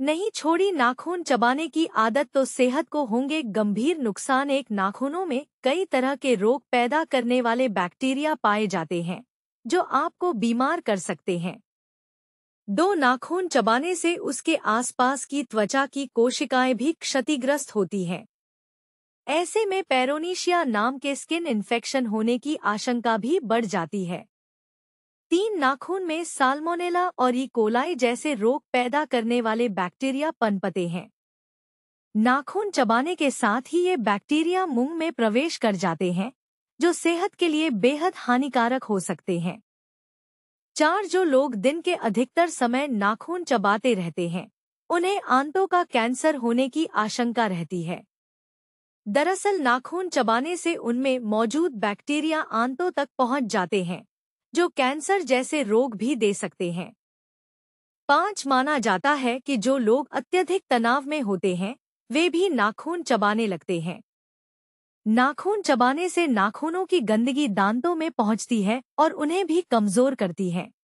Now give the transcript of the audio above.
नहीं छोड़ी नाखून चबाने की आदत तो सेहत को होंगे गंभीर नुकसान एक नाखूनों में कई तरह के रोग पैदा करने वाले बैक्टीरिया पाए जाते हैं जो आपको बीमार कर सकते हैं दो नाखून चबाने से उसके आसपास की त्वचा की कोशिकाएं भी क्षतिग्रस्त होती हैं ऐसे में पेरोनीशिया नाम के स्किन इन्फेक्शन होने की आशंका भी बढ़ जाती है तीन नाखून में साल्मोनेला और इकोलाई जैसे रोग पैदा करने वाले बैक्टीरिया पनपते हैं नाखून चबाने के साथ ही ये बैक्टीरिया मुंह में प्रवेश कर जाते हैं जो सेहत के लिए बेहद हानिकारक हो सकते हैं चार जो लोग दिन के अधिकतर समय नाखून चबाते रहते हैं उन्हें आंतों का कैंसर होने की आशंका रहती है दरअसल नाखून चबाने से उनमें मौजूद बैक्टीरिया आंतों तक पहुंच जाते हैं जो कैंसर जैसे रोग भी दे सकते हैं पांच माना जाता है कि जो लोग अत्यधिक तनाव में होते हैं वे भी नाखून चबाने लगते हैं नाखून चबाने से नाखूनों की गंदगी दांतों में पहुंचती है और उन्हें भी कमजोर करती है